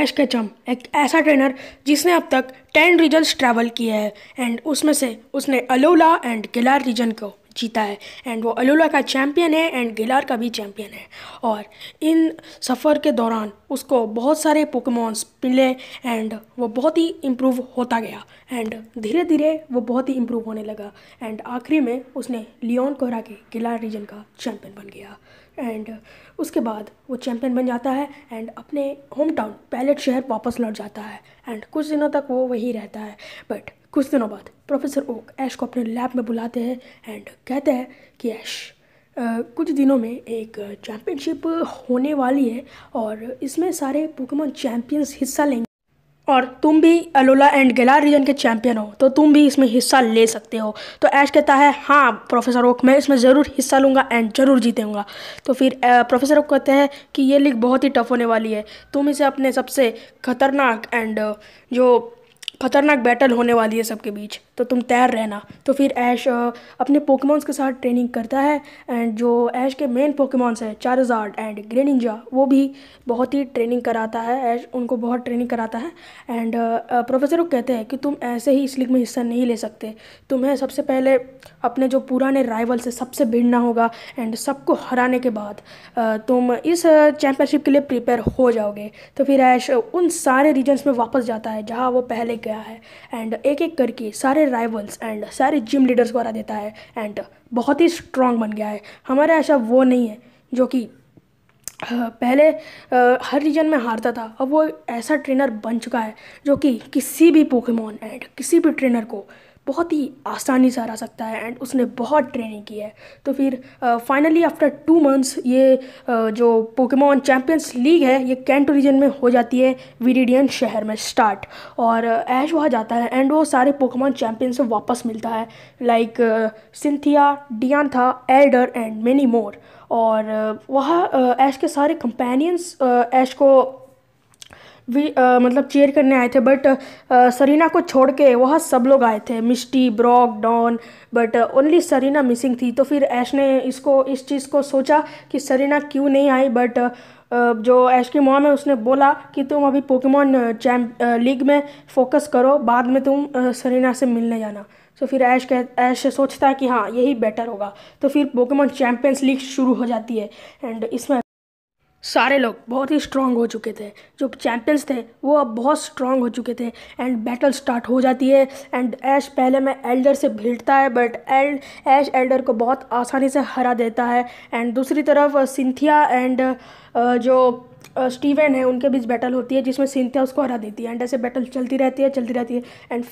Mahesh Ketchum एक ऐसा trainer जिसने अब तक टेन रीजन्स ट्रैवल किए हैं एंड उसमें से उसने अलोला एंड गिलार रीजन को जीता है एंड वो अलोला का चैम्पियन है एंड गिलार का भी चैम्पियन है और इन सफ़र के दौरान उसको बहुत सारे पोकमॉन्स मिले एंड वो बहुत ही इम्प्रूव होता गया एंड धीरे धीरे वो बहुत ही इम्प्रूव होने लगा एंड आखिरी में उसने लियोन को हरा के गिलार रीजन का चैम्पियन बन गया एंड उसके बाद वो चैम्पियन बन जाता है एंड अपने होम टाउन पैलेट शहर वापस लौट जाता है एंड कुछ दिनों तक वो वहीं रहता है बट कुछ दिनों बाद प्रोफेसर ओक ऐश को अपने लैब में बुलाते हैं एंड कहते हैं कि ऐश Uh, कुछ दिनों में एक चैम्पियनशिप होने वाली है और इसमें सारे पोकेमोन चैम्पियंस हिस्सा लेंगे और तुम भी अलोला एंड गला रीजन के चैम्पियन हो तो तुम भी इसमें हिस्सा ले सकते हो तो ऐश कहता है हाँ प्रोफेसर ओक मैं इसमें ज़रूर हिस्सा लूँगा एंड ज़रूर जीतूँगा तो फिर प्रोफेसर ओक कहते हैं कि ये लीग बहुत ही टफ होने वाली है तुम इसे अपने सबसे खतरनाक एंड जो खतरनाक बैटल होने वाली है सबके बीच तो तुम तैर रहना तो फिर ऐश अपने पोकेमॉन्स के साथ ट्रेनिंग करता है एंड जो ऐश के मेन पोकेमॉन्स हैं चारजार्ड एंड ग्रेनिंजा वो भी बहुत ही ट्रेनिंग कराता है ऐश उनको बहुत ट्रेनिंग कराता है एंड प्रोफेसर कहते हैं कि तुम ऐसे ही इस लीग में हिस्सा नहीं ले सकते तुम्हें सबसे पहले अपने जो पुराने राइवल से सबसे भिड़ना होगा एंड सबको हराने के बाद तुम इस चैम्पियनशिप के लिए प्रिपेयर हो जाओगे तो फिर ऐश उन सारे रीजन्स में वापस जाता है जहाँ वो पहले गया है एंड एक एक करके सारे राइवल्स एंड सारे जिम लीडर्स को हरा देता है एंड बहुत ही स्ट्रांग बन गया है हमारा ऐसा वो नहीं है जो कि पहले हर रीजन में हारता था अब वो ऐसा ट्रेनर बन चुका है जो कि किसी भी पोकेमोन एंड किसी भी ट्रेनर को बहुत ही आसानी से हरा सकता है एंड उसने बहुत ट्रेनिंग की है तो फिर फाइनली आफ्टर टू मंथ्स ये uh, जो पोकेमॉन चैम्पियंस लीग है ये कैंटो रीजन में हो जाती है विरीडियन शहर में स्टार्ट और ऐश वहाँ जाता है एंड वो सारे पोकेमॉन चैम्पियंस से वापस मिलता है लाइक सिंथिया था एल्डर एंड मेनी मोर और वहाँ ऐश के सारे कंपेनियंस ऐश को वी आ, मतलब चेयर करने आए थे बट सरीना को छोड़ के वह सब लोग आए थे Misty Brock Dawn but only Serena missing थी तो फिर ऐश ने इसको इस चीज़ को सोचा कि सरीना क्यों नहीं आई बट जो ऐश की मॉम है उसने बोला कि तुम अभी पोकेमॉन चैम्प लीग में फोकस करो बाद में तुम सरीना से मिलने जाना तो फिर ऐश कह ऐश सोचता है कि हाँ यही बेटर होगा तो फिर पोकेमॉन चैम्पियंस लीग शुरू हो जाती है एंड इसमें सारे लोग बहुत ही स्ट्रांग हो चुके थे जो चैम्पियंस थे वो अब बहुत स्ट्रांग हो चुके थे एंड बैटल स्टार्ट हो जाती है एंड ऐश पहले में एल्डर से भिड़ता है बट एल्ड ऐश एल्डर को बहुत आसानी से हरा देता है एंड दूसरी तरफ सिंथिया एंड जो स्टीवन है उनके बीच बैटल होती है जिसमें सिंथिया उसको हरा देती है एंड ऐसे बैटल चलती रहती है चलती रहती है एंड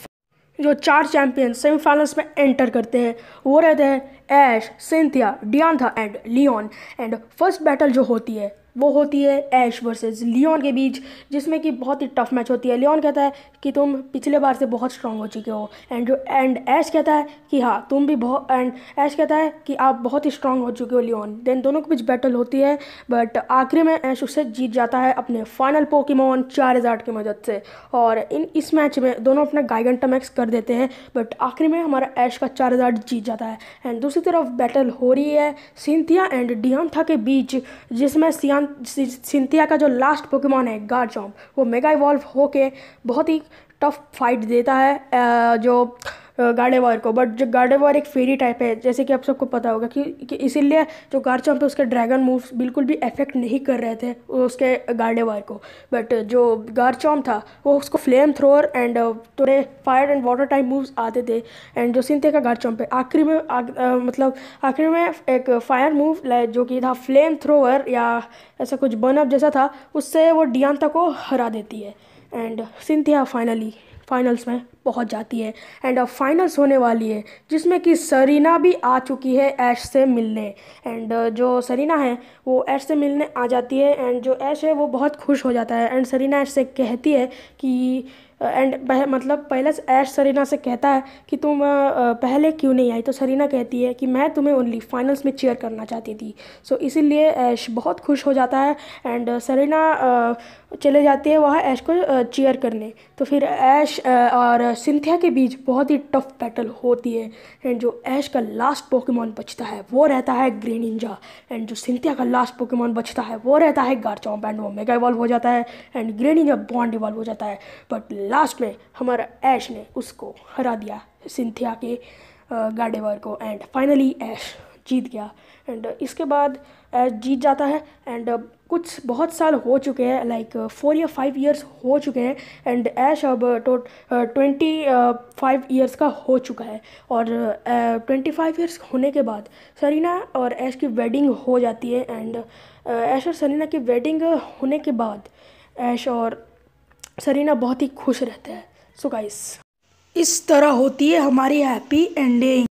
जो चार चैम्पियंस सेमीफाइनल्स में एंटर करते हैं वो रहते हैं Ash Cynthia Diantha and Leon and first battle जो होती है वो होती है ऐश वर्सेस लियोन के बीच जिसमें कि बहुत ही टफ मैच होती है लियोन कहता है कि तुम पिछले बार से बहुत स्ट्रांग हो चुके हो एंड जो एंड ऐश कहता है कि हाँ तुम भी बहुत एंड ऐश कहता है कि आप बहुत ही स्ट्रांग हो चुके हो लियोन देन दोनों के बीच बैटल होती है बट आखिरी में ऐश उससे जीत जाता है अपने फाइनल पोकीमोन चार की मदद से और इन इस मैच में दोनों अपना गाइगन टमैक्स कर देते हैं बट आखिरी में हमारा ऐश का चार जीत जाता है एंड दूसरे दूसरी तरफ बैटल हो रही है सिंथिया एंड डियांथा के बीच जिसमें सिंथिया का जो लास्ट पोकेमॉन है गार्जॉम वो मेगा इवॉल्व होके बहुत ही टफ फाइट देता है जो गाड़े वार को बट जो गाड़े वार एक फेरी टाइप है जैसे कि आप सबको पता होगा कि, कि इसीलिए जो गार पे उसके ड्रैगन मूव्स बिल्कुल भी इफेक्ट नहीं कर रहे थे उसके गाड़े वार को बट जो गारचॉम था वो उसको फ्लेम थ्रोअर एंड थोड़े fire and water type moves आते थे एंड जो सिंथे का गारचॉम है आखिरी में आ, मतलब आखिरी में एक फायर मूव जो कि था फ्लेम थ्रोअर या ऐसा कुछ बनअप जैसा था उससे वो डियांता को हरा देती है एंड सिंथिया फाइनली फाइनल्स में पहुंच जाती है एंड अब फाइनल्स होने वाली है जिसमें कि सरीना भी आ चुकी है ऐश से मिलने एंड uh, जो सरीना है वो ऐश से मिलने आ जाती है एंड जो ऐश है वो बहुत खुश हो जाता है एंड सरीना ऐश से कहती है कि एंड uh, मतलब पहले ऐश सरीना से कहता है कि तुम uh, पहले क्यों नहीं आई तो सरीना कहती है कि मैं तुम्हें ओनली फाइनल्स में चेयर करना चाहती थी सो so, इसीलिए ऐश बहुत खुश हो जाता है एंड सरीना चले जाती है वहाँ ऐश को चेयर करने तो फिर ऐश और सिंथिया के बीच बहुत ही टफ बैटल होती है एंड जो ऐश का लास्ट पोकेमॉन बचता है वो रहता है ग्रीन इंजा एंड जो सिंथिया का लास्ट पोकेमॉन बचता है वो रहता है गारचॉम्प एंड वो मेगा इवॉल्व हो जाता है and Greninja bond evolve हो जाता है बट लास्ट में हमारा ऐश ने उसको हरा दिया सिंथिया के गार्डेवर को एंड फाइनली ऐश जीत गया एंड इसके बाद जीत जाता है एंड कुछ बहुत साल हो चुके हैं लाइक फोर या फाइव ईयर्स हो चुके हैं एंड ऐश अब ट्वेंटी फाइव ईयर्स का हो चुका है और ट्वेंटी फाइव ईयर्स होने के बाद सरीना और ऐश की वेडिंग हो जाती है एंड ऐश और सरीना की वेडिंग होने के बाद ऐश और सरीना बहुत ही खुश रहते हैं सो गाइस इस तरह होती है हमारी हैप्पी एंडिंग